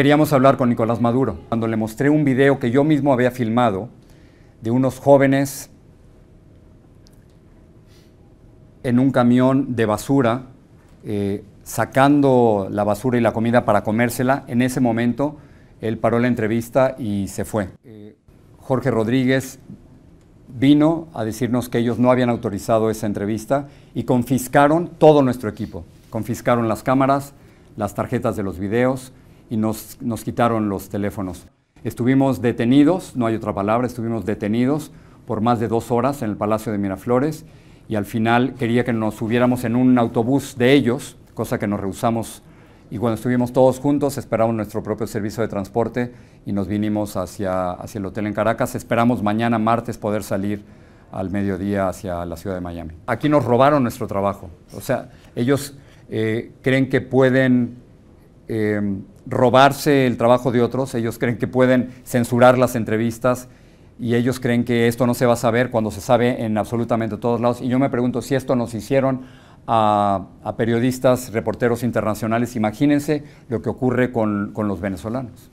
queríamos hablar con Nicolás Maduro. Cuando le mostré un video que yo mismo había filmado de unos jóvenes en un camión de basura, eh, sacando la basura y la comida para comérsela, en ese momento él paró la entrevista y se fue. Eh, Jorge Rodríguez vino a decirnos que ellos no habían autorizado esa entrevista y confiscaron todo nuestro equipo. Confiscaron las cámaras, las tarjetas de los videos, y nos, quitaron los teléfonos. Estuvimos detenidos, no hay otra palabra, estuvimos detenidos por más de dos horas en el Palacio de Miraflores y al final quería que nos subiéramos en un autobús de ellos, cosa que nos rehusamos. Y cuando estuvimos todos juntos, esperamos nuestro propio servicio de transporte y nos vinimos hacia, hacia el hotel en Caracas. Esperamos mañana, martes, poder salir al mediodía hacia la ciudad de Miami. Aquí nos robaron nuestro trabajo. O sea, ellos eh, creen que pueden eh, robarse el trabajo de otros, ellos creen que pueden censurar las entrevistas y ellos creen que esto no se va a saber cuando se sabe en absolutamente todos lados. Y yo me pregunto si esto nos hicieron a, periodistas, reporteros internacionales, imagínense lo que ocurre con los venezolanos.